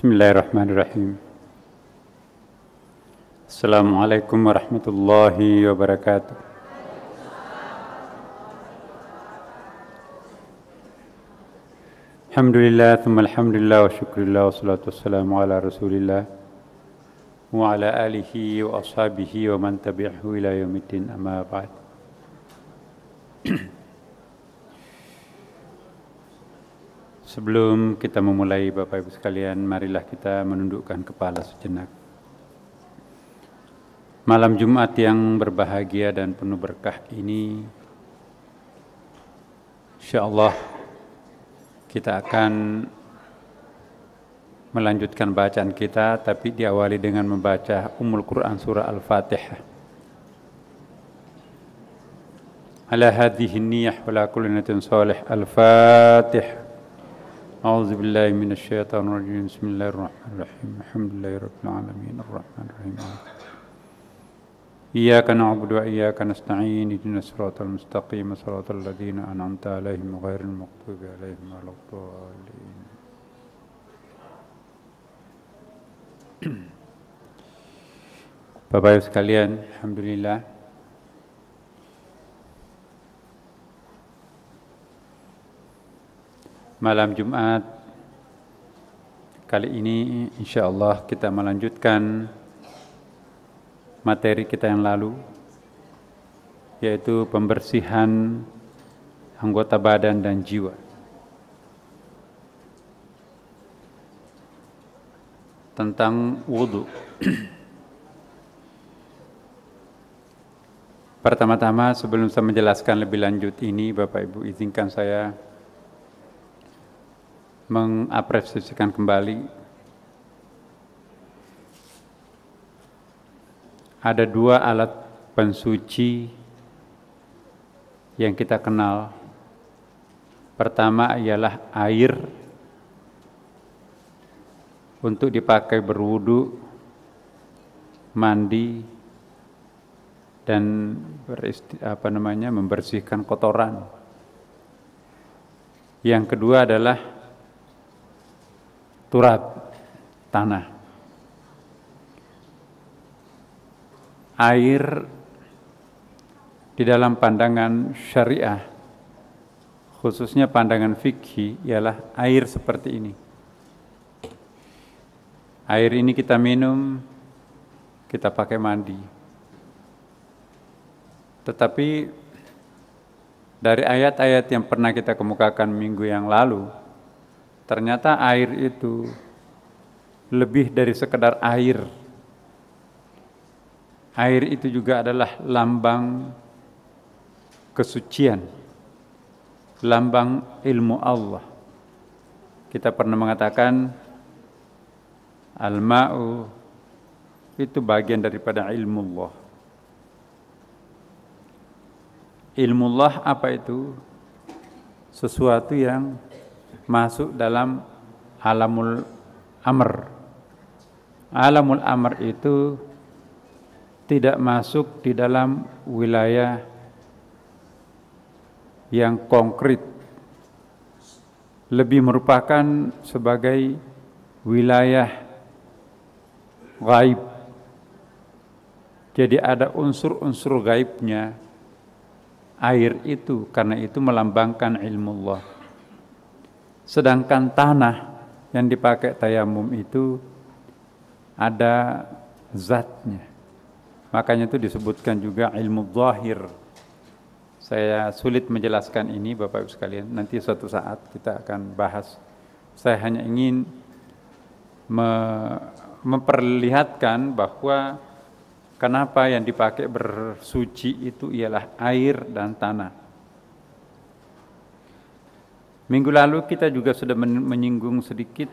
بسم الله الرحمن الرحيم السلام عليكم ورحمة الله وبركاته الحمد لله ثم الحمد لله وشكر لله والصلاة والسلام على رسول الله وعلى آله وأصحابه ومن تبعه إلى يوم الدين أما بعد Sebelum kita memulai Bapak Ibu sekalian, marilah kita menundukkan kepala sejenak. Malam Jumat yang berbahagia dan penuh berkah ini, insya Allah kita akan melanjutkan bacaan kita, tapi diawali dengan membaca Ummul Quran Surah Al-Fatihah. Ala hadhihi niyah wa la kulli salih al-Fatihah. أعوذ بالله من الشيطان الرجيم بسم الله الرحمن الرحيم الحمد لله رب العالمين الرحمن الرحيم إياك نعبد وإياك نستعين اهدنا الصراط المستقيم صراط الذين أنعمت عليهم غير المغضوب عليهم ولا الضالين Bapak Ibu sekalian, Alhamdulillah malam Jumat kali ini insya Allah kita melanjutkan materi kita yang lalu yaitu pembersihan anggota badan dan jiwa. Tentang wudhu. Pertama-tama sebelum saya menjelaskan lebih lanjut ini Bapak Ibu izinkan saya mengapresiasikan kembali ada dua alat pensuci yang kita kenal. Pertama ialah air untuk dipakai berwudu, mandi, dan beristi, apa namanya membersihkan kotoran. Yang kedua adalah turat tanah. Air di dalam pandangan syariah, khususnya pandangan fikih, ialah air seperti ini. Air ini kita minum, kita pakai mandi. Tetapi dari ayat-ayat yang pernah kita kemukakan minggu yang lalu, Ternyata air itu lebih dari sekedar air. Air itu juga adalah lambang kesucian, lambang ilmu Allah. Kita pernah mengatakan al-ma'u itu bagian daripada ilmu Allah. Ilmu Allah apa itu? Sesuatu yang masuk dalam alamul amr. Alamul amr itu tidak masuk di dalam wilayah yang konkret. Lebih merupakan sebagai wilayah gaib. Jadi ada unsur-unsur gaibnya air itu karena itu melambangkan ilmu Allah. Sedangkan tanah yang dipakai tayamum itu ada zatnya. Makanya itu disebutkan juga ilmu zahir. Saya sulit menjelaskan ini Bapak Ibu sekalian. Nanti suatu saat kita akan bahas. Saya hanya ingin me memperlihatkan bahwa kenapa yang dipakai bersuci itu ialah air dan tanah. Minggu lalu kita juga sudah menyinggung sedikit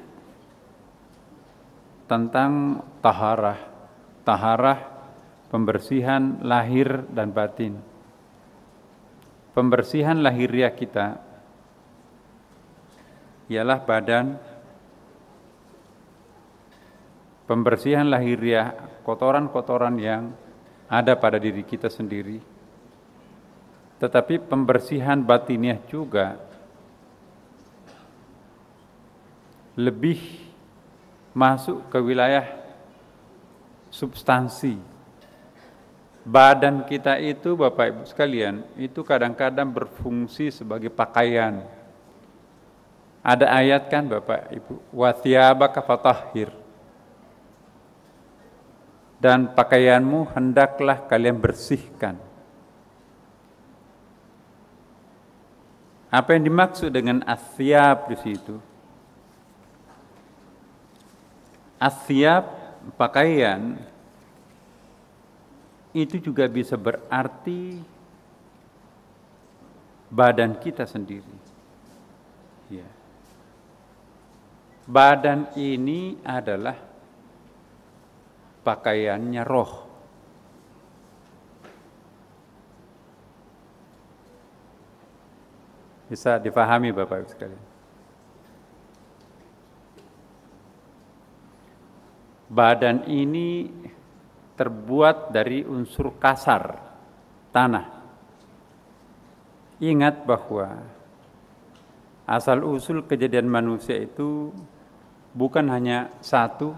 tentang taharah. Taharah pembersihan lahir dan batin. Pembersihan lahiriah kita ialah badan pembersihan lahiriah kotoran-kotoran yang ada pada diri kita sendiri tetapi pembersihan batiniah juga lebih masuk ke wilayah substansi. Badan kita itu Bapak Ibu sekalian, itu kadang-kadang berfungsi sebagai pakaian. Ada ayat kan Bapak Ibu, wathiabaka fatahhir. Dan pakaianmu hendaklah kalian bersihkan. Apa yang dimaksud dengan asyab di situ? Asyab pakaian itu juga bisa berarti badan kita sendiri. Ya. Badan ini adalah pakaiannya roh. Bisa difahami Bapak Ibu sekalian. badan ini terbuat dari unsur kasar, tanah. Ingat bahwa asal-usul kejadian manusia itu bukan hanya satu,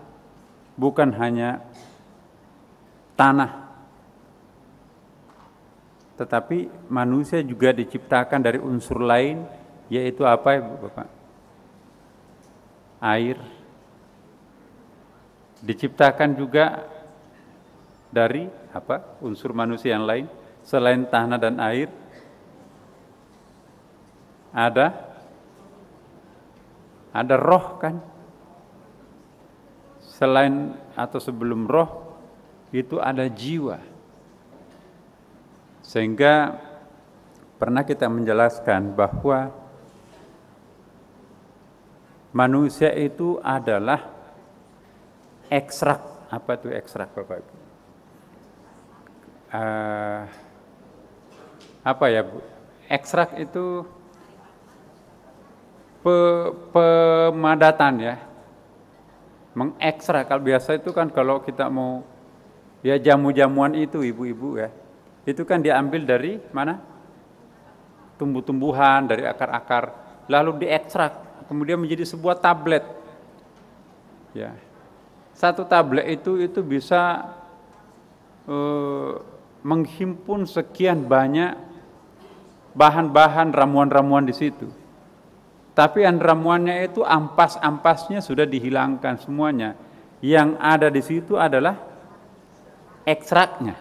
bukan hanya tanah, tetapi manusia juga diciptakan dari unsur lain, yaitu apa ya Bapak? Air, Diciptakan juga dari apa? unsur manusia yang lain selain tanah dan air. Ada ada roh kan? Selain atau sebelum roh itu ada jiwa. Sehingga pernah kita menjelaskan bahwa manusia itu adalah ekstrak apa tuh ekstrak bapak ibu uh, apa ya bu ekstrak itu pe, pemadatan ya mengekstrak kalau biasa itu kan kalau kita mau ya jamu-jamuan itu ibu-ibu ya itu kan diambil dari mana tumbuh-tumbuhan dari akar-akar lalu diekstrak kemudian menjadi sebuah tablet ya satu tablet itu itu bisa eh, menghimpun sekian banyak bahan-bahan ramuan-ramuan di situ. Tapi yang ramuannya itu ampas-ampasnya sudah dihilangkan semuanya. Yang ada di situ adalah ekstraknya.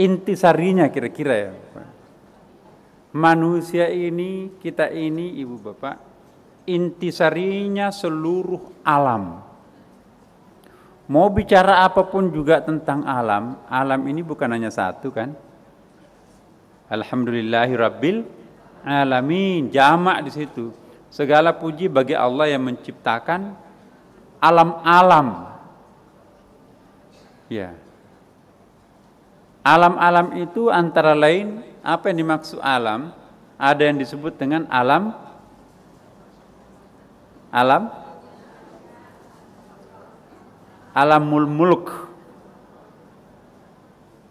Intisarinya kira-kira ya. Manusia ini, kita ini, ibu bapak, intisarinya seluruh alam Mau bicara apapun juga tentang alam, alam ini bukan hanya satu kan? Alhamdulillahirabbil alamin, jamak di situ. Segala puji bagi Allah yang menciptakan alam-alam. Ya. Alam-alam itu antara lain apa yang dimaksud alam? Ada yang disebut dengan alam alam alamul Muluk,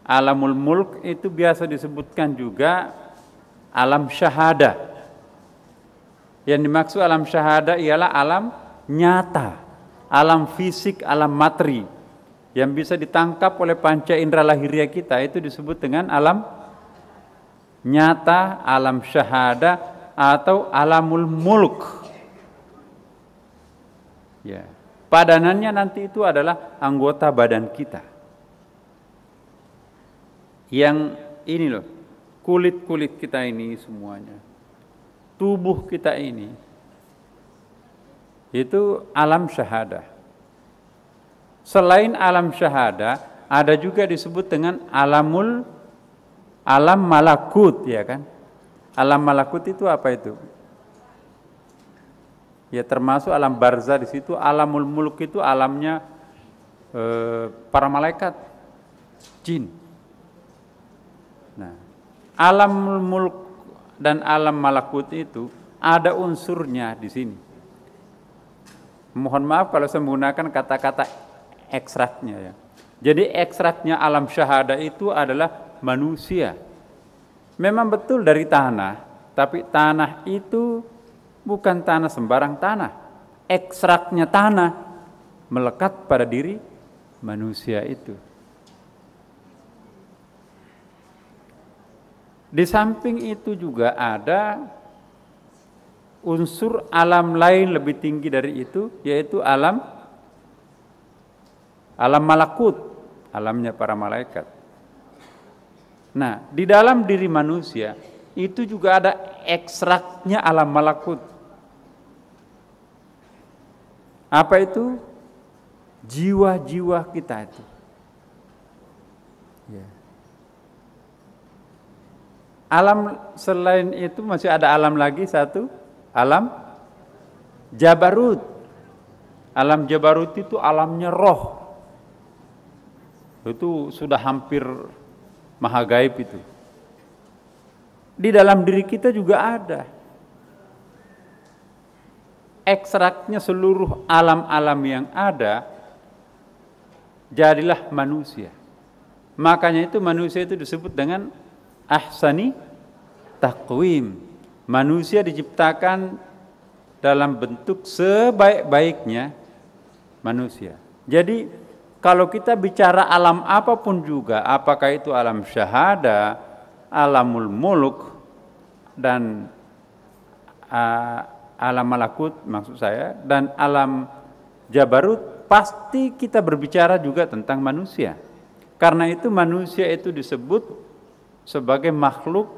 Alamul Muluk itu biasa disebutkan juga alam syahada. Yang dimaksud alam syahada ialah alam nyata, alam fisik, alam materi yang bisa ditangkap oleh panca indera lahiriah kita itu disebut dengan alam nyata, alam syahada atau alamul Muluk. Ya. Yeah. Padanannya nanti itu adalah anggota badan kita. Yang ini loh, kulit-kulit kita ini semuanya. Tubuh kita ini. Itu alam syahada. Selain alam syahada ada juga disebut dengan alamul alam malakut ya kan? Alam malakut itu apa itu? ya termasuk alam barza di situ alamul muluk itu alamnya e, para malaikat jin nah alamul muluk dan alam malakut itu ada unsurnya di sini mohon maaf kalau saya menggunakan kata-kata ekstraknya ya jadi ekstraknya alam syahada itu adalah manusia memang betul dari tanah tapi tanah itu Bukan tanah sembarang tanah. Ekstraknya tanah melekat pada diri manusia itu. Di samping itu juga ada unsur alam lain lebih tinggi dari itu, yaitu alam alam malakut, alamnya para malaikat. Nah, di dalam diri manusia itu juga ada ekstraknya alam malakut. Apa itu? Jiwa-jiwa kita itu. Ya. Alam selain itu masih ada alam lagi satu, alam Jabarut. Alam Jabarut itu alamnya roh. Itu sudah hampir maha gaib itu. Di dalam diri kita juga ada ekstraknya seluruh alam-alam yang ada, jadilah manusia. Makanya itu manusia itu disebut dengan ahsani takwim. Manusia diciptakan dalam bentuk sebaik-baiknya manusia. Jadi kalau kita bicara alam apapun juga, apakah itu alam syahada, alamul muluk, dan ah, alam malakut maksud saya dan alam jabarut pasti kita berbicara juga tentang manusia. Karena itu manusia itu disebut sebagai makhluk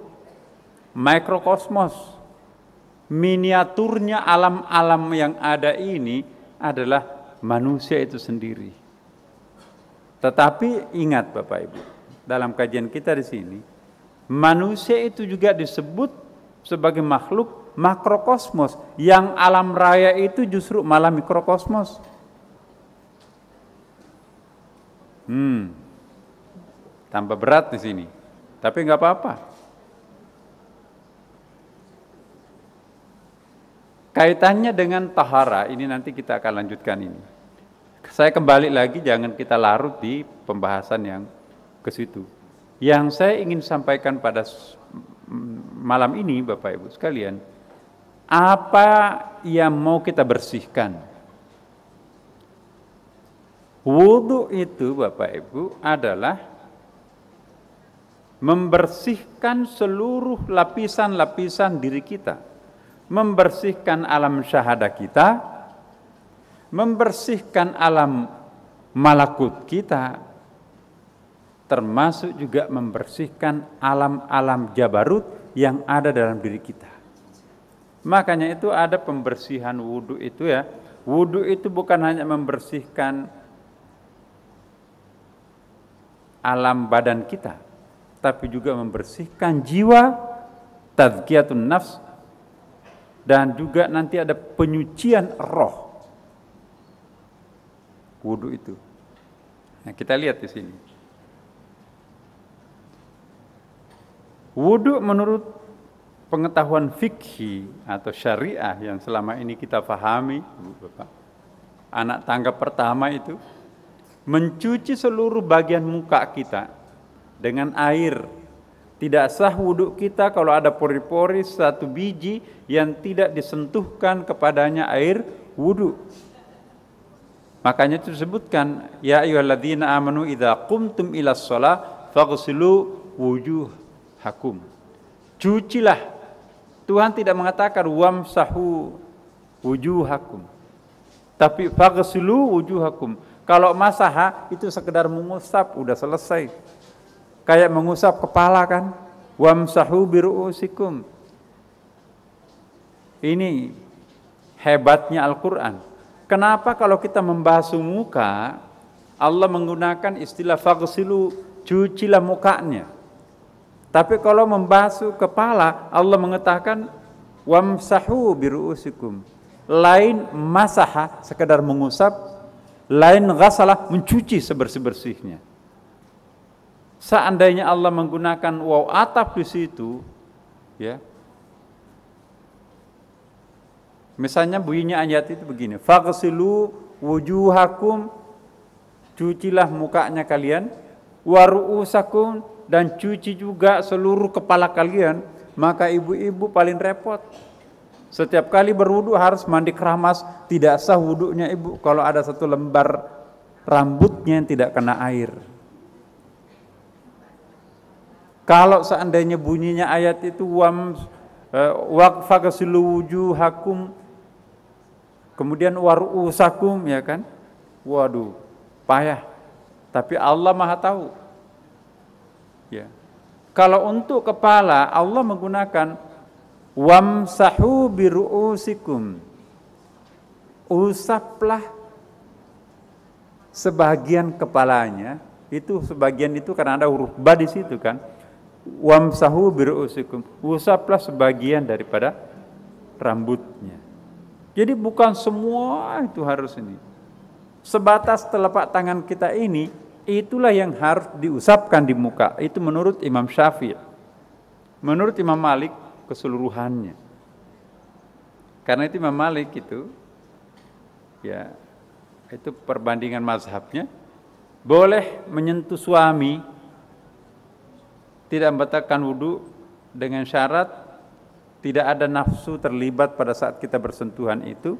mikrokosmos. Miniaturnya alam-alam yang ada ini adalah manusia itu sendiri. Tetapi ingat Bapak Ibu, dalam kajian kita di sini, manusia itu juga disebut sebagai makhluk makrokosmos. Yang alam raya itu justru malah mikrokosmos. Hmm. Tambah berat di sini. Tapi nggak apa-apa. Kaitannya dengan tahara, ini nanti kita akan lanjutkan ini. Saya kembali lagi, jangan kita larut di pembahasan yang ke situ. Yang saya ingin sampaikan pada malam ini, Bapak Ibu sekalian, apa yang mau kita bersihkan? Wudhu itu Bapak Ibu adalah membersihkan seluruh lapisan-lapisan diri kita. Membersihkan alam syahada kita, membersihkan alam malakut kita, termasuk juga membersihkan alam-alam jabarut yang ada dalam diri kita. Makanya itu ada pembersihan wudhu itu ya. Wudhu itu bukan hanya membersihkan alam badan kita, tapi juga membersihkan jiwa, tazkiyatun nafs, dan juga nanti ada penyucian roh. Wudhu itu. Nah, kita lihat di sini. Wudhu menurut pengetahuan fikhi atau syariah yang selama ini kita pahami, Bu Bapak, anak tangga pertama itu mencuci seluruh bagian muka kita dengan air. Tidak sah wuduk kita kalau ada pori-pori satu biji yang tidak disentuhkan kepadanya air wudhu. Makanya itu disebutkan, Ya ayyuhalladzina amanu idza qumtum ilas shalah faghsilu wujuh hakum. Cucilah Tuhan tidak mengatakan wamsahu wujuhakum. Tapi faghsilu wujuhakum. Kalau masaha itu sekedar mengusap udah selesai. Kayak mengusap kepala kan? Wamsahu biruusikum. Ini hebatnya Al-Qur'an. Kenapa kalau kita membahas muka Allah menggunakan istilah faghsilu cucilah mukanya. Tapi kalau membasuh kepala, Allah mengatakan wamsahu biruusikum. Lain masaha sekedar mengusap, lain ghasalah mencuci sebersih-bersihnya. Seandainya Allah menggunakan waw atap di situ, ya. Misalnya bunyinya ayat itu begini, faghsilu wujuhakum cucilah mukanya kalian waruusakum dan cuci juga seluruh kepala kalian, maka ibu-ibu paling repot. Setiap kali berwudu harus mandi keramas, tidak sah wudunya ibu kalau ada satu lembar rambutnya yang tidak kena air. Kalau seandainya bunyinya ayat itu wam eh, waqfagasilu hakum, kemudian warusakum ya kan. Waduh, payah. Tapi Allah Maha tahu Ya. Kalau untuk kepala Allah menggunakan wamsahu biruusikum. Usaplah sebagian kepalanya. Itu sebagian itu karena ada huruf ba di situ kan. Wamsahu biruusikum. Usaplah sebagian daripada rambutnya. Jadi bukan semua itu harus ini. Sebatas telapak tangan kita ini Itulah yang harus diusapkan di muka. Itu menurut Imam Syafi'i. Menurut Imam Malik keseluruhannya. Karena itu Imam Malik itu ya itu perbandingan mazhabnya boleh menyentuh suami tidak membatalkan wudhu dengan syarat tidak ada nafsu terlibat pada saat kita bersentuhan itu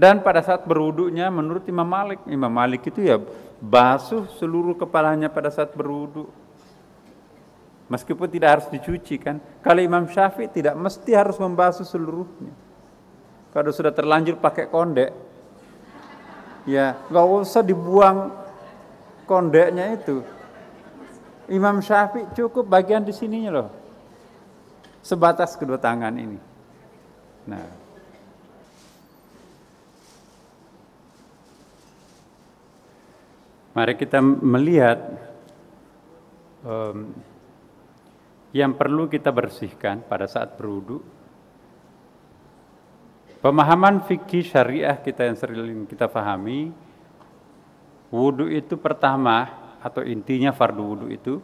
dan pada saat berwuduknya menurut Imam Malik, Imam Malik itu ya basuh seluruh kepalanya pada saat berwuduk. Meskipun tidak harus dicuci kan. Kalau Imam Syafi'i tidak mesti harus membasuh seluruhnya. Kalau sudah terlanjur pakai kondek, ya nggak usah dibuang kondeknya itu. Imam Syafi'i cukup bagian di sininya loh. Sebatas kedua tangan ini. Nah, Mari kita melihat um, yang perlu kita bersihkan pada saat berwudu. Pemahaman fikih syariah kita yang sering kita fahami, wudu itu pertama atau intinya fardu wudu itu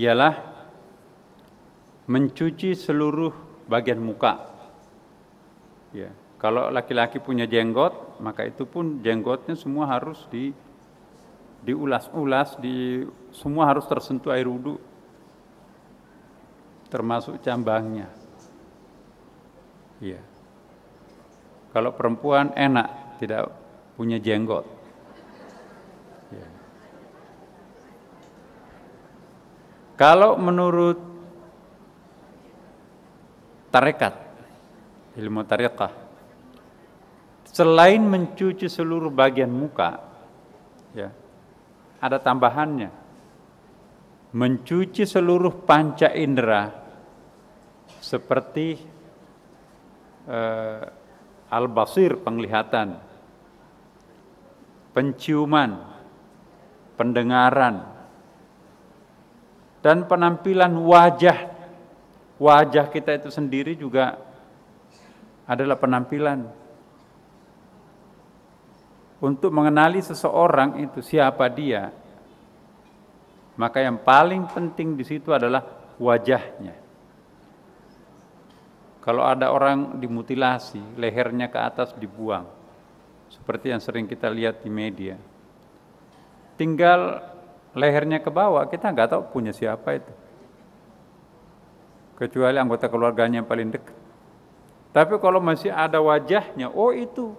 ialah mencuci seluruh bagian muka. Ya, kalau laki-laki punya jenggot, maka itu pun jenggotnya semua harus di diulas-ulas, di semua harus tersentuh air wudhu, termasuk cambangnya. Iya. Kalau perempuan enak, tidak punya jenggot. ya. Kalau menurut tarekat, ilmu tarekat selain mencuci seluruh bagian muka, ada tambahannya. Mencuci seluruh panca indera seperti eh, al-basir penglihatan, penciuman, pendengaran, dan penampilan wajah wajah kita itu sendiri juga adalah penampilan untuk mengenali seseorang itu siapa dia. Maka yang paling penting di situ adalah wajahnya. Kalau ada orang dimutilasi, lehernya ke atas dibuang. Seperti yang sering kita lihat di media. Tinggal lehernya ke bawah, kita nggak tahu punya siapa itu. Kecuali anggota keluarganya yang paling dekat. Tapi kalau masih ada wajahnya, oh itu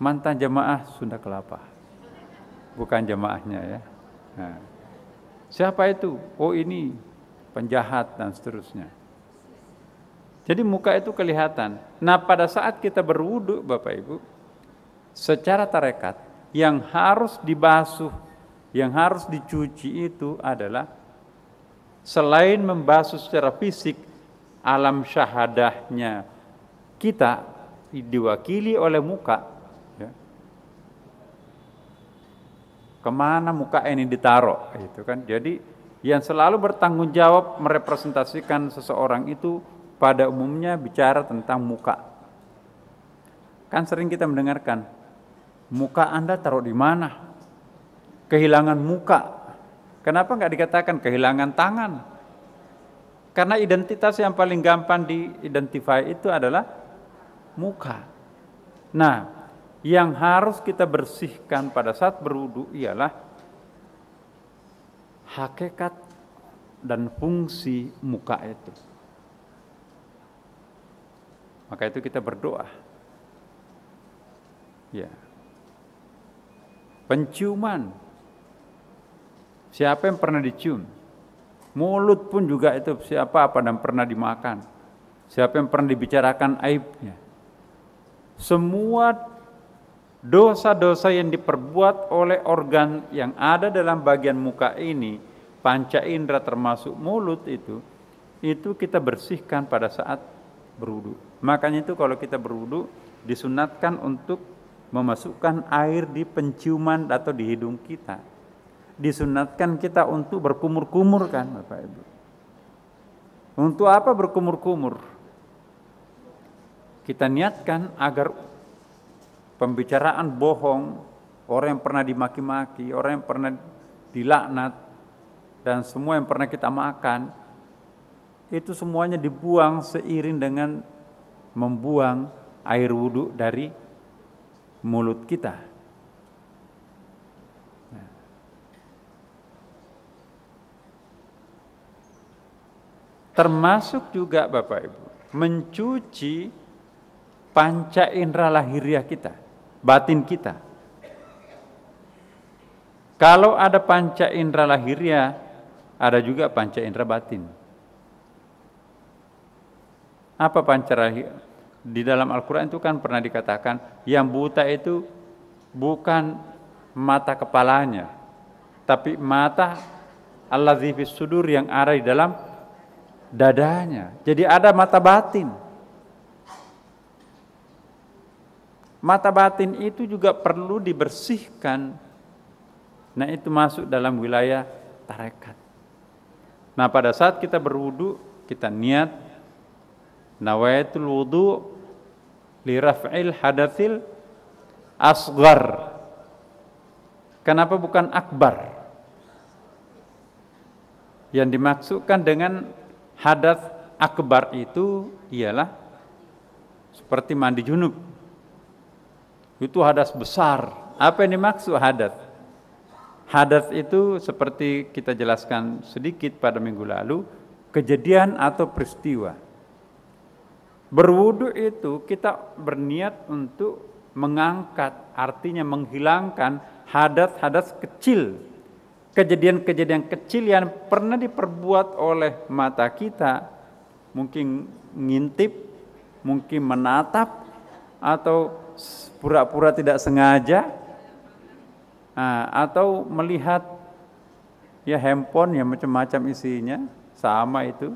mantan jemaah Sunda Kelapa. Bukan jemaahnya ya. Nah, siapa itu? Oh ini penjahat dan seterusnya. Jadi muka itu kelihatan. Nah pada saat kita berwudhu Bapak Ibu, secara tarekat yang harus dibasuh, yang harus dicuci itu adalah selain membasuh secara fisik alam syahadahnya kita diwakili oleh muka kemana muka ini ditaruh itu kan jadi yang selalu bertanggung jawab merepresentasikan seseorang itu pada umumnya bicara tentang muka kan sering kita mendengarkan muka anda taruh di mana kehilangan muka kenapa nggak dikatakan kehilangan tangan karena identitas yang paling gampang diidentify itu adalah muka nah yang harus kita bersihkan pada saat berwudu ialah hakikat dan fungsi muka itu. Maka itu kita berdoa. Ya. Penciuman. Siapa yang pernah dicium? Mulut pun juga itu siapa apa dan pernah dimakan. Siapa yang pernah dibicarakan aibnya. Semua dosa-dosa yang diperbuat oleh organ yang ada dalam bagian muka ini, panca indera termasuk mulut itu, itu kita bersihkan pada saat berwudu. Makanya itu kalau kita berwudu disunatkan untuk memasukkan air di penciuman atau di hidung kita. Disunatkan kita untuk berkumur-kumur kan Bapak Ibu. Untuk apa berkumur-kumur? Kita niatkan agar pembicaraan bohong, orang yang pernah dimaki-maki, orang yang pernah dilaknat, dan semua yang pernah kita makan, itu semuanya dibuang seiring dengan membuang air wudhu dari mulut kita. Termasuk juga Bapak Ibu, mencuci panca indera lahiriah kita batin kita. Kalau ada panca indera lahirnya, ada juga panca indera batin. Apa panca lahir? Di dalam Al-Quran itu kan pernah dikatakan, yang buta itu bukan mata kepalanya, tapi mata Allah Zifis sudur yang ada di dalam dadanya. Jadi ada mata batin. mata batin itu juga perlu dibersihkan. Nah itu masuk dalam wilayah tarekat. Nah pada saat kita berwudu, kita niat nawaitul wudu li Rafil hadathil asgar. Kenapa bukan akbar? Yang dimaksudkan dengan hadat akbar itu ialah seperti mandi junub itu hadas besar. Apa yang dimaksud hadas? Hadas itu seperti kita jelaskan sedikit pada minggu lalu, kejadian atau peristiwa. Berwudu itu kita berniat untuk mengangkat, artinya menghilangkan hadas-hadas kecil. Kejadian-kejadian kecil yang pernah diperbuat oleh mata kita, mungkin ngintip, mungkin menatap, atau pura-pura tidak sengaja nah, atau melihat ya handphone yang macam-macam isinya sama itu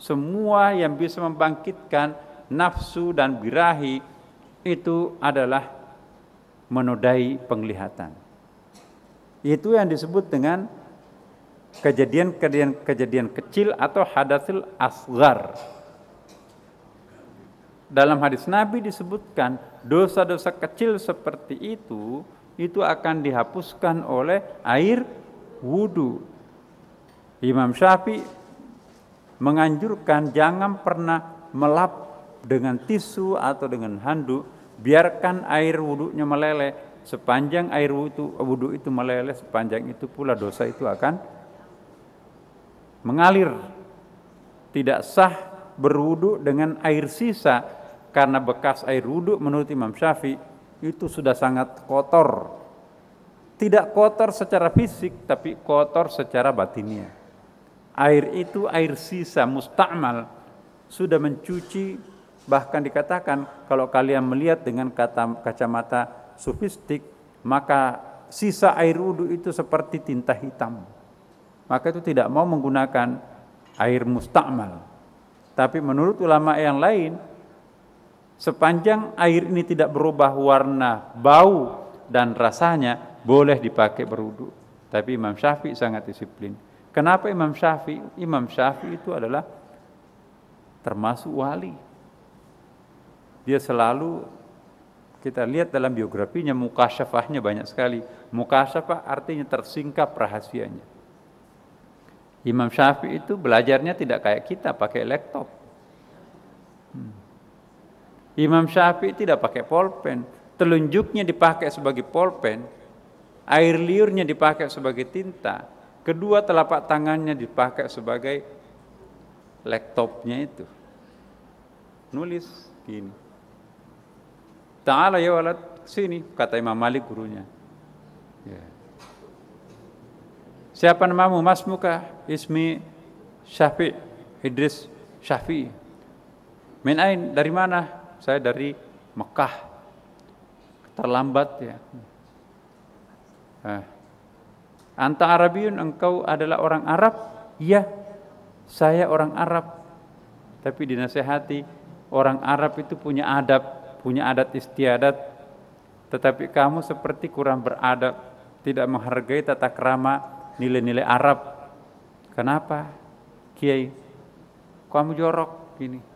semua yang bisa membangkitkan nafsu dan birahi itu adalah menodai penglihatan itu yang disebut dengan kejadian-kejadian kejadian kecil atau hadasil asgar dalam hadis Nabi disebutkan dosa-dosa kecil seperti itu itu akan dihapuskan oleh air wudhu. Imam Syafi'i menganjurkan jangan pernah melap dengan tisu atau dengan handuk, biarkan air wudhunya meleleh. Sepanjang air wudhu, wudhu itu meleleh, sepanjang itu pula dosa itu akan mengalir. Tidak sah berwudhu dengan air sisa karena bekas air wudhu menurut Imam Syafi'i itu sudah sangat kotor. Tidak kotor secara fisik, tapi kotor secara batinnya. Air itu air sisa musta'mal sudah mencuci bahkan dikatakan kalau kalian melihat dengan kata kacamata sufistik, maka sisa air wudhu itu seperti tinta hitam. Maka itu tidak mau menggunakan air musta'mal. Tapi menurut ulama yang lain Sepanjang air ini tidak berubah warna, bau, dan rasanya, boleh dipakai berwudu. Tapi Imam Syafi'i sangat disiplin. Kenapa Imam Syafi'i? Imam Syafi'i itu adalah termasuk wali. Dia selalu kita lihat dalam biografinya mukasyafahnya banyak sekali. Mukasyafah artinya tersingkap rahasianya. Imam Syafi'i itu belajarnya tidak kayak kita pakai laptop. Hmm. Imam Syafi'i tidak pakai polpen, telunjuknya dipakai sebagai polpen, air liurnya dipakai sebagai tinta, kedua telapak tangannya dipakai sebagai laptopnya itu. Nulis gini. Ta'ala ya walad sini, kata Imam Malik gurunya. Yeah. Siapa namamu? Mas muka. Ismi Syafi'i, Idris Syafi'i, Menain, ain? Dari mana? saya dari Mekah terlambat ya. Eh. Anta Arabiun engkau adalah orang Arab? Iya, saya orang Arab. Tapi dinasehati orang Arab itu punya adab, punya adat istiadat. Tetapi kamu seperti kurang beradab, tidak menghargai tata kerama nilai-nilai Arab. Kenapa? Kiai, kamu jorok gini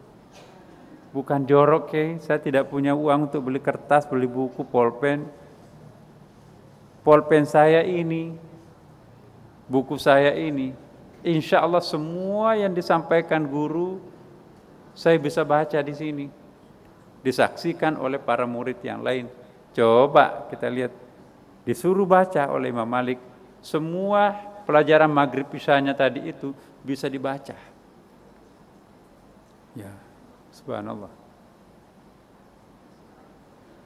bukan jorok ya, saya tidak punya uang untuk beli kertas, beli buku, polpen. Polpen saya ini, buku saya ini, insya Allah semua yang disampaikan guru, saya bisa baca di sini. Disaksikan oleh para murid yang lain. Coba kita lihat, disuruh baca oleh Imam Malik, semua pelajaran maghrib pisahnya tadi itu bisa dibaca. Ya. Yeah. Subhanallah.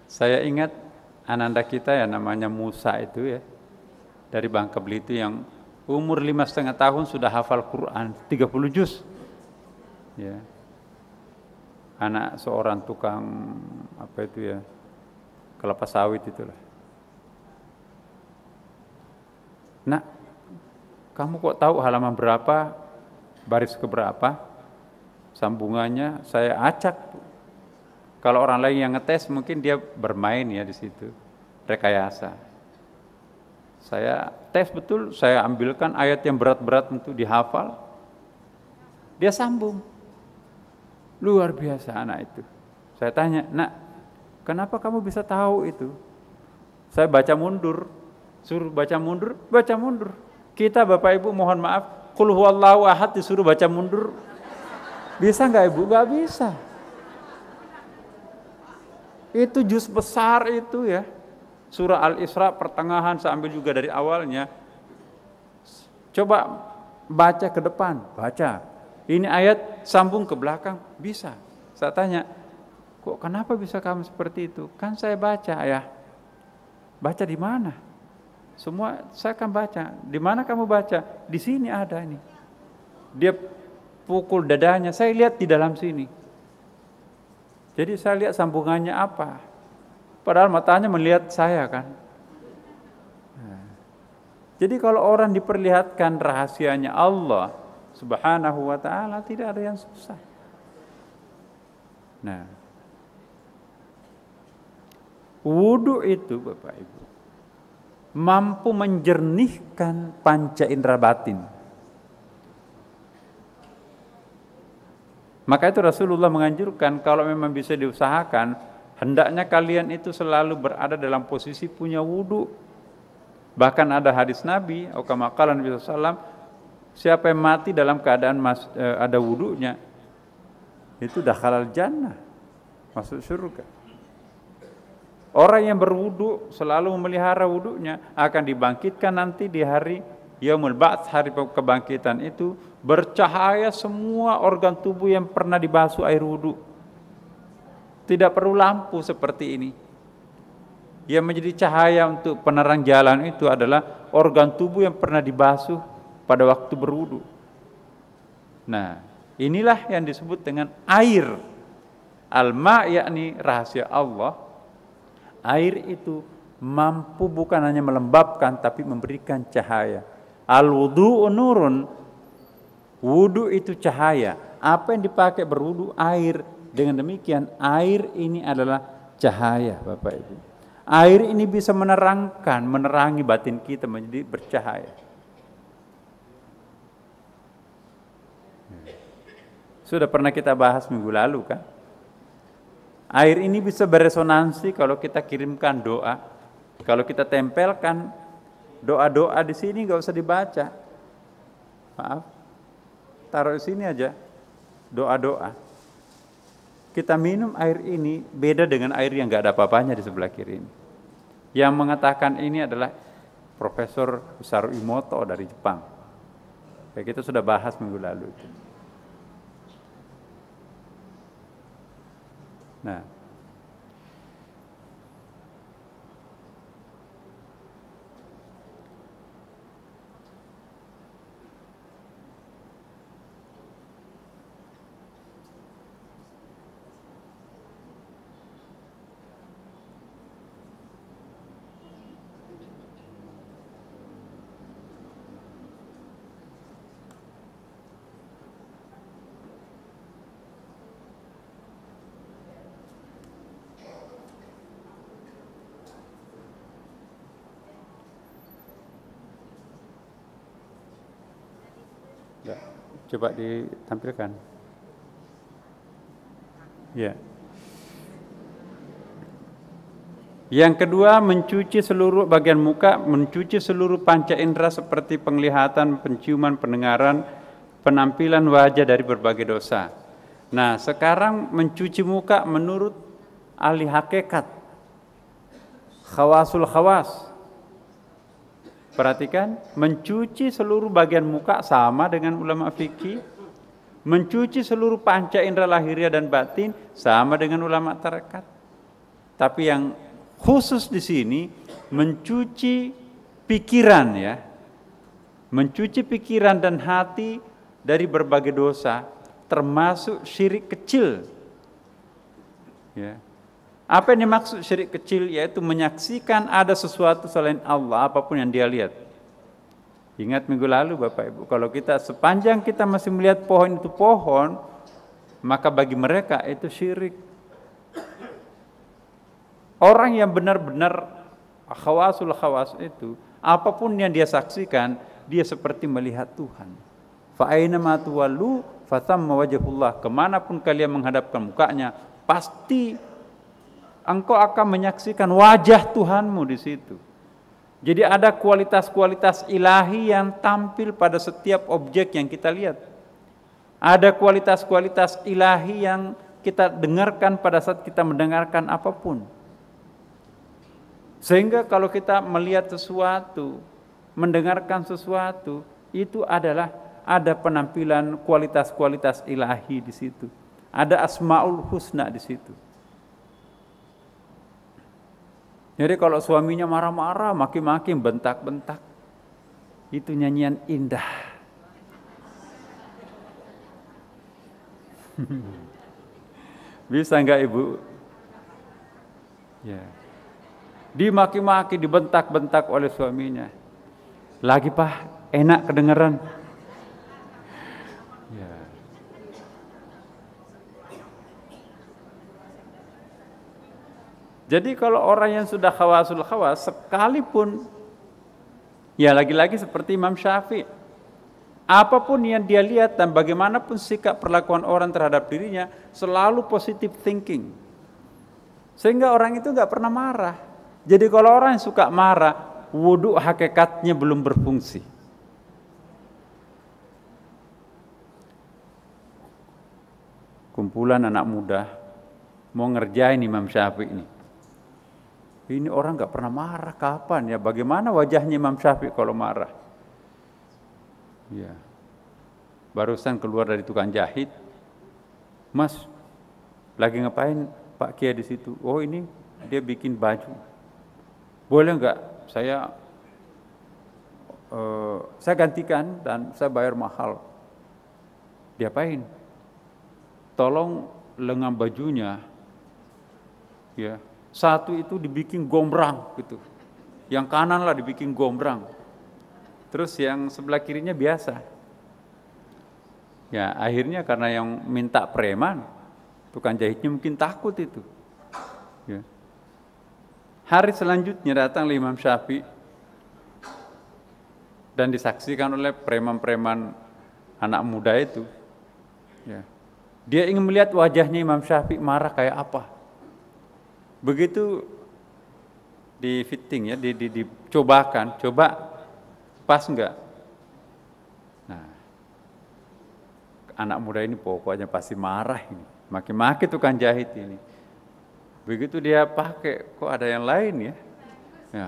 Saya ingat ananda kita ya namanya Musa itu ya dari Bangka Belitung yang umur lima setengah tahun sudah hafal Quran 30 juz. Ya. Anak seorang tukang apa itu ya kelapa sawit itulah. Nah, kamu kok tahu halaman berapa, baris keberapa? sambungannya saya acak. Kalau orang lain yang ngetes mungkin dia bermain ya di situ, rekayasa. Saya tes betul, saya ambilkan ayat yang berat-berat untuk dihafal. Dia sambung. Luar biasa anak itu. Saya tanya, "Nak, kenapa kamu bisa tahu itu?" Saya baca mundur, suruh baca mundur, baca mundur. Kita Bapak Ibu mohon maaf, kul huwallahu ahad disuruh baca mundur, bisa nggak ibu? Gak bisa. Itu jus besar itu ya. Surah Al-Isra pertengahan saya ambil juga dari awalnya. Coba baca ke depan, baca. Ini ayat sambung ke belakang, bisa. Saya tanya, kok kenapa bisa kamu seperti itu? Kan saya baca ayah. Baca di mana? Semua saya akan baca. Di mana kamu baca? Di sini ada ini. Dia pukul dadanya, saya lihat di dalam sini. Jadi saya lihat sambungannya apa. Padahal matanya melihat saya kan. Nah. Jadi kalau orang diperlihatkan rahasianya Allah subhanahu wa ta'ala tidak ada yang susah. Nah, wudhu itu Bapak Ibu mampu menjernihkan panca indera batin. Maka itu Rasulullah menganjurkan kalau memang bisa diusahakan, hendaknya kalian itu selalu berada dalam posisi punya wudhu. Bahkan ada hadis Nabi, Okamakalan Nabi Sallam, siapa yang mati dalam keadaan mas, e, ada wudhunya, itu dah halal jannah, masuk surga. Orang yang berwudhu selalu memelihara wudhunya akan dibangkitkan nanti di hari Yaumul Ba'ats hari kebangkitan itu Bercahaya semua organ tubuh yang pernah dibasuh air wudhu. Tidak perlu lampu seperti ini. Yang menjadi cahaya untuk penerang jalan itu adalah organ tubuh yang pernah dibasuh pada waktu berwudhu. Nah, inilah yang disebut dengan air. Al-ma yakni rahasia Allah. Air itu mampu bukan hanya melembabkan tapi memberikan cahaya. al wudhu nurun Wudhu itu cahaya. Apa yang dipakai berwudhu? Air. Dengan demikian air ini adalah cahaya Bapak Ibu. Air ini bisa menerangkan, menerangi batin kita menjadi bercahaya. Hmm. Sudah pernah kita bahas minggu lalu kan? Air ini bisa beresonansi kalau kita kirimkan doa. Kalau kita tempelkan doa-doa di sini nggak usah dibaca. Maaf, taruh di sini aja doa-doa. Kita minum air ini beda dengan air yang nggak ada apa-apanya di sebelah kiri ini. Yang mengatakan ini adalah Profesor Usaru Imoto dari Jepang. Ya, kita gitu sudah bahas minggu lalu itu. Nah, Coba ditampilkan. Ya. Yang kedua, mencuci seluruh bagian muka, mencuci seluruh panca indera seperti penglihatan, penciuman, pendengaran, penampilan wajah dari berbagai dosa. Nah, sekarang mencuci muka menurut ahli hakikat. Khawasul khawas. Perhatikan, mencuci seluruh bagian muka sama dengan ulama fikih, mencuci seluruh panca indera lahiriah dan batin sama dengan ulama tarekat. Tapi yang khusus di sini mencuci pikiran ya. Mencuci pikiran dan hati dari berbagai dosa termasuk syirik kecil. Ya. Apa yang dimaksud syirik kecil yaitu menyaksikan ada sesuatu selain Allah apapun yang dia lihat. Ingat minggu lalu Bapak Ibu, kalau kita sepanjang kita masih melihat pohon itu pohon, maka bagi mereka itu syirik. Orang yang benar-benar khawasul khawas itu, apapun yang dia saksikan, dia seperti melihat Tuhan. Fa'aina matuwalu fatam wajahullah. Kemanapun kalian menghadapkan mukanya, pasti engkau akan menyaksikan wajah Tuhanmu di situ. Jadi ada kualitas-kualitas ilahi yang tampil pada setiap objek yang kita lihat. Ada kualitas-kualitas ilahi yang kita dengarkan pada saat kita mendengarkan apapun. Sehingga kalau kita melihat sesuatu, mendengarkan sesuatu, itu adalah ada penampilan kualitas-kualitas ilahi di situ. Ada asmaul husna di situ. Jadi kalau suaminya marah-marah, maki-maki, bentak-bentak, itu nyanyian indah. Bisa enggak Ibu? Ya. Dimaki-maki, dibentak-bentak oleh suaminya. Lagi Pak, enak kedengeran. Jadi kalau orang yang sudah khawasul khawas sekalipun ya lagi-lagi seperti Imam Syafi'i apapun yang dia lihat dan bagaimanapun sikap perlakuan orang terhadap dirinya selalu positive thinking sehingga orang itu nggak pernah marah jadi kalau orang yang suka marah wudhu hakikatnya belum berfungsi kumpulan anak muda mau ngerjain Imam Syafi'i ini ini orang nggak pernah marah kapan ya? Bagaimana wajahnya Imam Syafi'i kalau marah? Ya. Barusan keluar dari tukang jahit. Mas, lagi ngapain Pak Kia di situ? Oh ini dia bikin baju. Boleh nggak saya uh, saya gantikan dan saya bayar mahal. Dia Diapain? Tolong lengan bajunya ya satu itu dibikin gombrang gitu. Yang kanan lah dibikin gombrang. Terus yang sebelah kirinya biasa. Ya akhirnya karena yang minta preman, tukang jahitnya mungkin takut itu. Ya. Hari selanjutnya datang Imam Syafi'i dan disaksikan oleh preman-preman anak muda itu. Ya. Dia ingin melihat wajahnya Imam Syafi'i marah kayak apa begitu di fitting ya, di, di, dicobakan, coba pas enggak? Nah, anak muda ini pokoknya pasti marah ini, maki-maki tukang jahit ini. Begitu dia pakai, kok ada yang lain ya? Ya,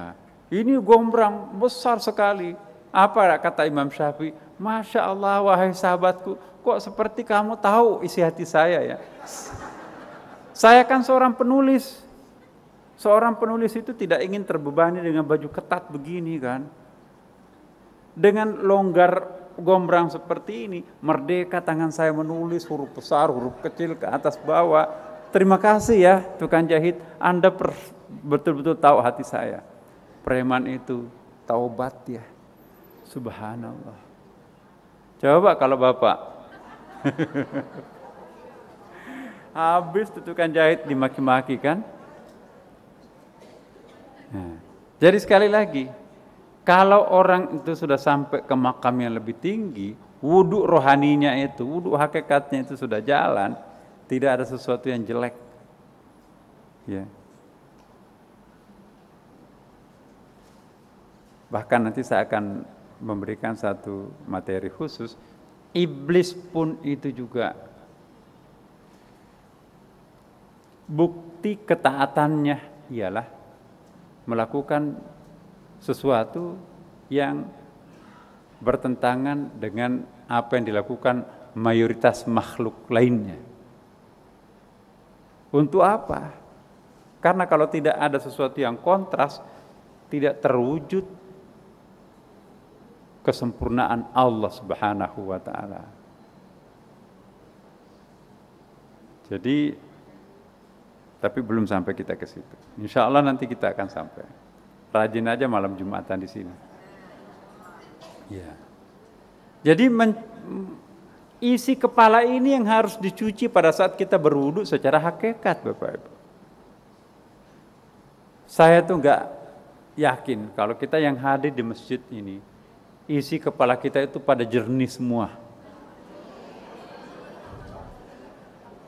ini gombrang besar sekali. Apa kata Imam Syafi'i? Masya Allah, wahai sahabatku, kok seperti kamu tahu isi hati saya ya? Saya kan seorang penulis, Seorang penulis itu tidak ingin terbebani dengan baju ketat begini kan. Dengan longgar gombrang seperti ini, merdeka tangan saya menulis huruf besar, huruf kecil ke atas bawah. Terima kasih ya tukang jahit, Anda betul-betul tahu hati saya. Preman itu taubat ya. Subhanallah. Coba kalau Bapak habis tutukan jahit dimaki-maki kan? jadi sekali lagi, kalau orang itu sudah sampai ke makam yang lebih tinggi, wudhu rohaninya itu, wudhu hakikatnya itu sudah jalan, tidak ada sesuatu yang jelek. Ya. Bahkan nanti saya akan memberikan satu materi khusus, iblis pun itu juga bukti ketaatannya ialah melakukan sesuatu yang bertentangan dengan apa yang dilakukan mayoritas makhluk lainnya. Untuk apa? Karena kalau tidak ada sesuatu yang kontras, tidak terwujud kesempurnaan Allah Subhanahu wa taala. Jadi tapi belum sampai kita ke situ. Insya Allah nanti kita akan sampai. Rajin aja malam Jumatan di sini. Ya. Jadi men, isi kepala ini yang harus dicuci pada saat kita berwudhu secara hakikat, Bapak Ibu. Saya tuh nggak yakin kalau kita yang hadir di masjid ini isi kepala kita itu pada jernih semua.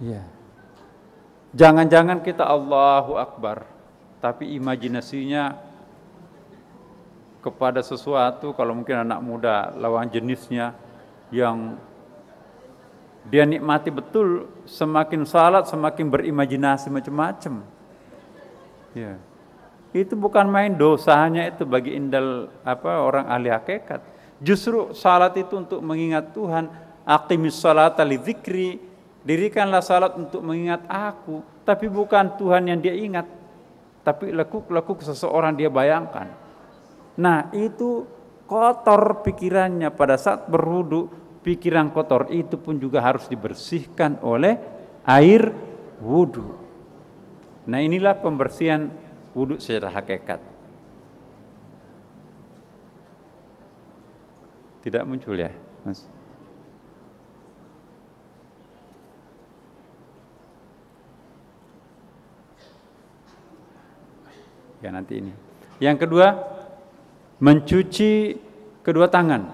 Iya. Yeah. Jangan-jangan kita Allahu Akbar, tapi imajinasinya kepada sesuatu, kalau mungkin anak muda lawan jenisnya yang dia nikmati betul, semakin salat semakin berimajinasi macam-macam. Ya. Itu bukan main dosanya itu bagi indal apa orang ahli hakikat. Justru salat itu untuk mengingat Tuhan, aqimis salata li Dirikanlah salat untuk mengingat aku, tapi bukan Tuhan yang dia ingat, tapi lekuk-lekuk seseorang dia bayangkan. Nah, itu kotor pikirannya pada saat berwudu, pikiran kotor itu pun juga harus dibersihkan oleh air wudu. Nah, inilah pembersihan wudu secara hakikat. Tidak muncul ya, Mas? Ya nanti ini. Yang kedua, mencuci kedua tangan.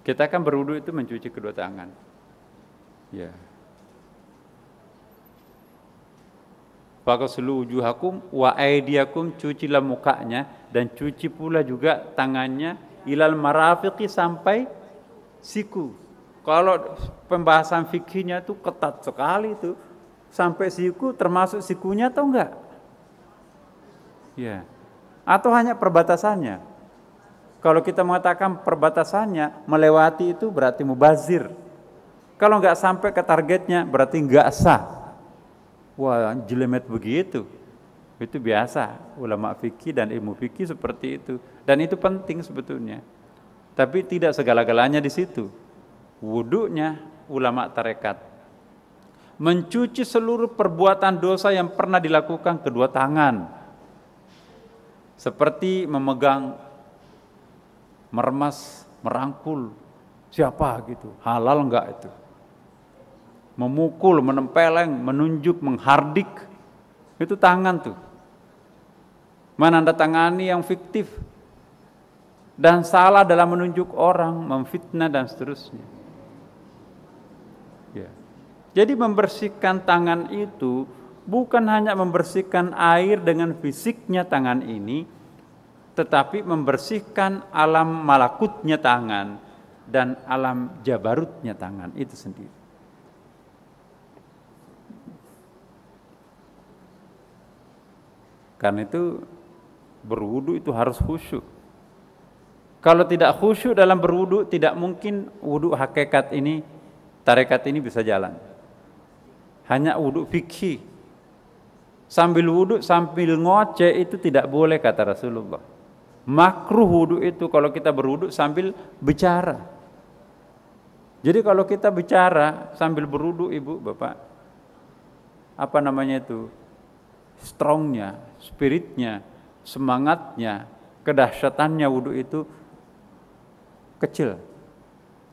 Kita kan berwudu itu mencuci kedua tangan. Ya. Fakasulu hakum, wa aidiakum cucilah mukanya dan cuci pula juga tangannya ilal marafiqi sampai siku. Kalau pembahasan fikihnya itu ketat sekali itu sampai siku termasuk sikunya atau enggak? Ya. Atau hanya perbatasannya. Kalau kita mengatakan perbatasannya, melewati itu berarti mubazir. Kalau nggak sampai ke targetnya, berarti nggak sah. Wah, jelemet begitu. Itu biasa, ulama fikih dan ilmu fikih seperti itu. Dan itu penting sebetulnya. Tapi tidak segala-galanya di situ. Wuduknya ulama tarekat. Mencuci seluruh perbuatan dosa yang pernah dilakukan kedua tangan seperti memegang meremas, merangkul siapa gitu. Halal enggak itu? Memukul, menempeleng, menunjuk, menghardik. Itu tangan tuh. Menandatangani yang fiktif dan salah dalam menunjuk orang, memfitnah dan seterusnya. Ya. Jadi membersihkan tangan itu bukan hanya membersihkan air dengan fisiknya tangan ini, tetapi membersihkan alam malakutnya tangan dan alam jabarutnya tangan itu sendiri. Karena itu berwudu itu harus khusyuk. Kalau tidak khusyuk dalam berwudu tidak mungkin wudu hakikat ini tarekat ini bisa jalan. Hanya wudu fikih sambil wudhu sambil ngoceh itu tidak boleh kata Rasulullah makruh wudhu itu kalau kita berwudhu sambil bicara jadi kalau kita bicara sambil berwudhu ibu bapak apa namanya itu strongnya spiritnya semangatnya kedahsyatannya wudhu itu kecil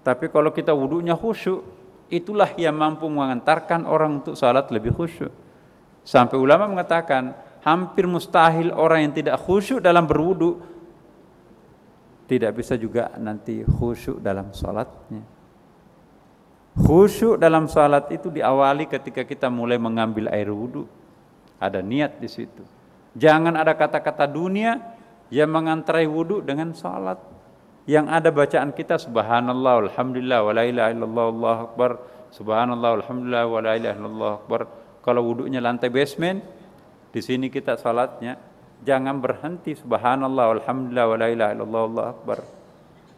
tapi kalau kita wudhunya khusyuk itulah yang mampu mengantarkan orang untuk salat lebih khusyuk Sampai ulama mengatakan hampir mustahil orang yang tidak khusyuk dalam berwudu tidak bisa juga nanti khusyuk dalam sholatnya. Khusyuk dalam sholat itu diawali ketika kita mulai mengambil air wudhu. Ada niat di situ. Jangan ada kata-kata dunia yang mengantarai wudhu dengan sholat. Yang ada bacaan kita subhanallah, alhamdulillah, wa la ilaha illallah, akbar. Subhanallah, alhamdulillah, wa la ilaha akbar. Kalau wudhunya lantai basement, di sini kita salatnya. Jangan berhenti subhanallah alhamdulillah wala ilaha illallah Allah akbar.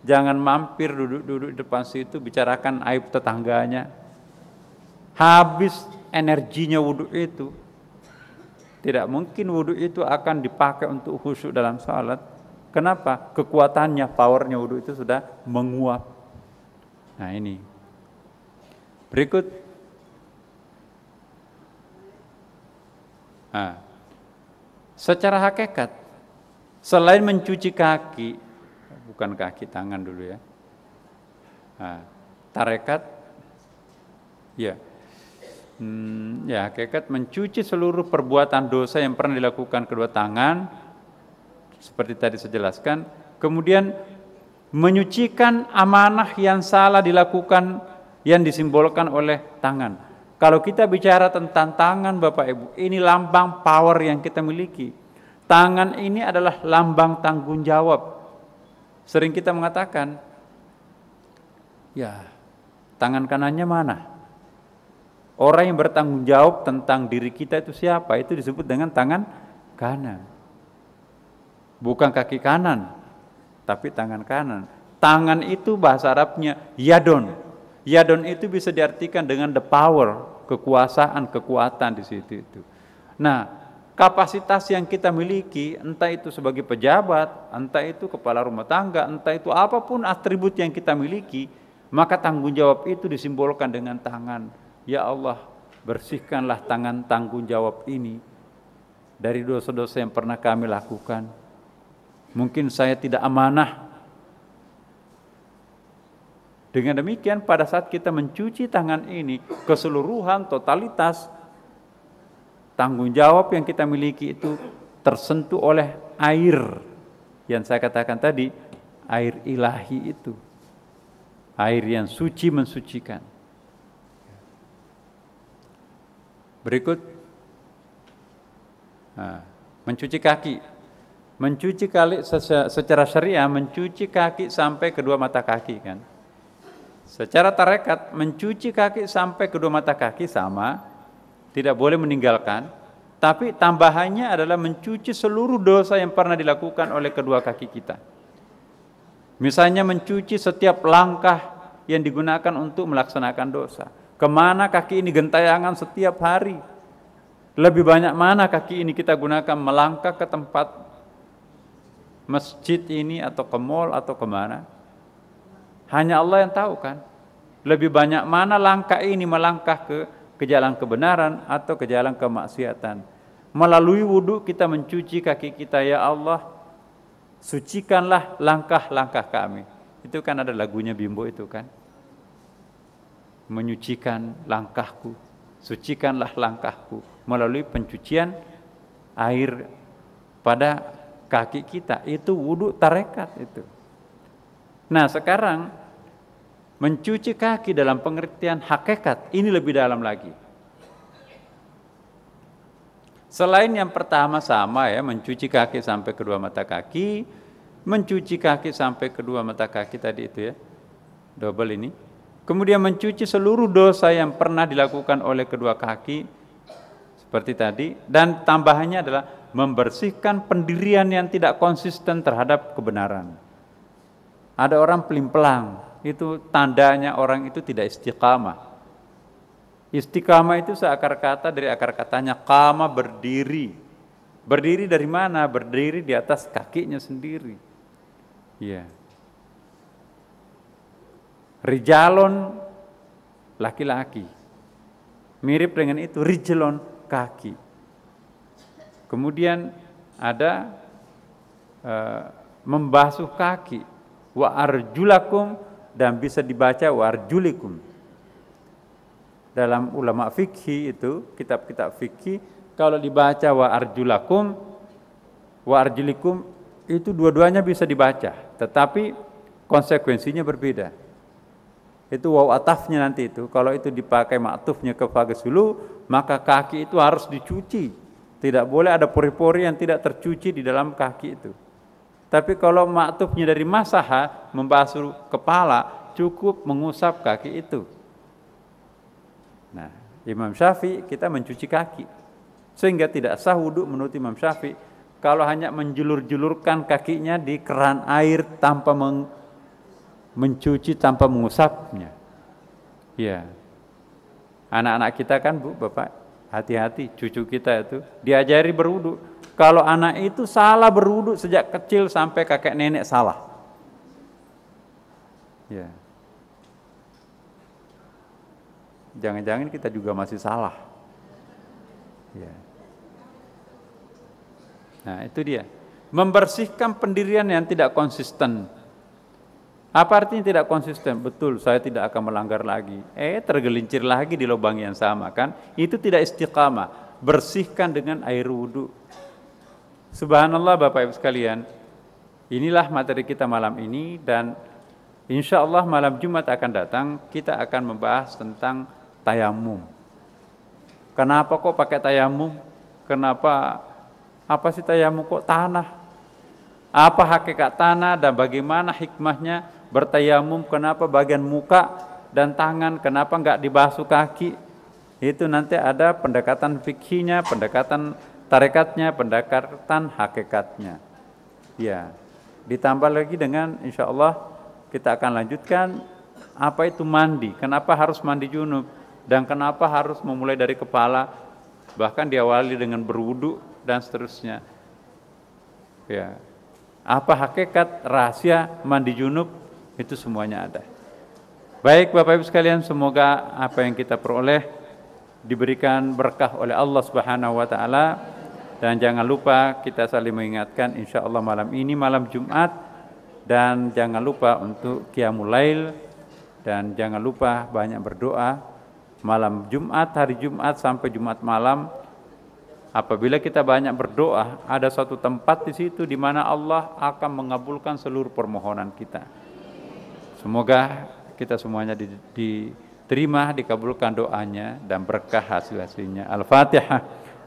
Jangan mampir duduk-duduk depan situ bicarakan aib tetangganya. Habis energinya wudhu itu. Tidak mungkin wudhu itu akan dipakai untuk khusyuk dalam salat. Kenapa? Kekuatannya, powernya wudhu itu sudah menguap. Nah ini. Berikut Nah, secara hakikat, selain mencuci kaki, bukan kaki tangan dulu ya, nah, tarekat, ya, hmm, ya hakikat mencuci seluruh perbuatan dosa yang pernah dilakukan kedua tangan, seperti tadi saya jelaskan, kemudian menyucikan amanah yang salah dilakukan yang disimbolkan oleh tangan kalau kita bicara tentang tangan Bapak Ibu, ini lambang power yang kita miliki. Tangan ini adalah lambang tanggung jawab. Sering kita mengatakan, ya tangan kanannya mana? Orang yang bertanggung jawab tentang diri kita itu siapa? Itu disebut dengan tangan kanan. Bukan kaki kanan, tapi tangan kanan. Tangan itu bahasa Arabnya yadon Yadon itu bisa diartikan dengan the power, kekuasaan, kekuatan di situ itu. Nah, kapasitas yang kita miliki, entah itu sebagai pejabat, entah itu kepala rumah tangga, entah itu apapun atribut yang kita miliki, maka tanggung jawab itu disimbolkan dengan tangan. Ya Allah, bersihkanlah tangan tanggung jawab ini dari dosa-dosa yang pernah kami lakukan. Mungkin saya tidak amanah dengan demikian pada saat kita mencuci tangan ini keseluruhan totalitas tanggung jawab yang kita miliki itu tersentuh oleh air yang saya katakan tadi air ilahi itu air yang suci mensucikan berikut nah, mencuci kaki mencuci kali secara syariah mencuci kaki sampai kedua mata kaki kan Secara tarekat mencuci kaki sampai kedua mata kaki sama, tidak boleh meninggalkan, tapi tambahannya adalah mencuci seluruh dosa yang pernah dilakukan oleh kedua kaki kita. Misalnya mencuci setiap langkah yang digunakan untuk melaksanakan dosa. Kemana kaki ini gentayangan setiap hari. Lebih banyak mana kaki ini kita gunakan melangkah ke tempat masjid ini atau ke mall atau kemana. Hanya Allah yang tahu kan. Lebih banyak mana langkah ini melangkah ke ke jalan kebenaran atau ke jalan kemaksiatan. Melalui wudhu kita mencuci kaki kita ya Allah. Sucikanlah langkah-langkah kami. Itu kan ada lagunya Bimbo itu kan. Menyucikan langkahku. Sucikanlah langkahku. Melalui pencucian air pada kaki kita. Itu wudhu tarekat itu. Nah sekarang mencuci kaki dalam pengertian hakikat ini lebih dalam lagi. Selain yang pertama sama ya mencuci kaki sampai kedua mata kaki, mencuci kaki sampai kedua mata kaki tadi itu ya double ini. Kemudian mencuci seluruh dosa yang pernah dilakukan oleh kedua kaki seperti tadi dan tambahannya adalah membersihkan pendirian yang tidak konsisten terhadap kebenaran. Ada orang pelimpelang, itu tandanya orang itu tidak istiqamah. Istiqamah itu seakar kata dari akar katanya kama berdiri. Berdiri dari mana? Berdiri di atas kakinya sendiri. Iya. Rijalon laki-laki. Mirip dengan itu rijalon kaki. Kemudian ada uh, membasuh kaki wa arjulakum dan bisa dibaca wa arjulikum. Dalam ulama fikhi itu, kitab-kitab fikhi kalau dibaca wa arjulakum wa arjulikum itu dua-duanya bisa dibaca, tetapi konsekuensinya berbeda. Itu waw atafnya nanti itu. Kalau itu dipakai maktufnya ke fagesulu, maka kaki itu harus dicuci. Tidak boleh ada pori-pori yang tidak tercuci di dalam kaki itu. Tapi kalau maktubnya dari masaha, membasuh kepala, cukup mengusap kaki itu. Nah, Imam Syafi'i kita mencuci kaki. Sehingga tidak sah wudhu menurut Imam Syafi'i. Kalau hanya menjulur-julurkan kakinya di keran air tanpa meng, mencuci, tanpa mengusapnya. Ya. Anak-anak kita kan bu, bapak, hati-hati cucu kita itu diajari berwudhu kalau anak itu salah berwudhu sejak kecil sampai kakek nenek salah. Ya. Jangan-jangan kita juga masih salah. Ya. Nah, itu dia. Membersihkan pendirian yang tidak konsisten. Apa artinya tidak konsisten? Betul, saya tidak akan melanggar lagi. Eh, tergelincir lagi di lubang yang sama kan? Itu tidak istiqamah. Bersihkan dengan air wudhu. Subhanallah Bapak Ibu sekalian, inilah materi kita malam ini dan insya Allah malam Jumat akan datang kita akan membahas tentang tayamum. Kenapa kok pakai tayamum? Kenapa apa sih tayamum kok tanah? Apa hakikat tanah dan bagaimana hikmahnya bertayamum? Kenapa bagian muka dan tangan? Kenapa nggak dibasuh kaki? Itu nanti ada pendekatan fikihnya, pendekatan tarekatnya, pendekatan hakikatnya. Ya, ditambah lagi dengan insya Allah kita akan lanjutkan apa itu mandi, kenapa harus mandi junub, dan kenapa harus memulai dari kepala, bahkan diawali dengan berwudu dan seterusnya. Ya, apa hakikat rahasia mandi junub itu semuanya ada. Baik Bapak Ibu sekalian, semoga apa yang kita peroleh diberikan berkah oleh Allah Subhanahu wa taala dan jangan lupa kita saling mengingatkan insya Allah malam ini malam Jumat dan jangan lupa untuk Qiyamul Lail dan jangan lupa banyak berdoa malam Jumat, hari Jumat sampai Jumat malam Apabila kita banyak berdoa, ada suatu tempat di situ di mana Allah akan mengabulkan seluruh permohonan kita. Semoga kita semuanya diterima, dikabulkan doanya dan berkah hasil-hasilnya. Al-Fatihah.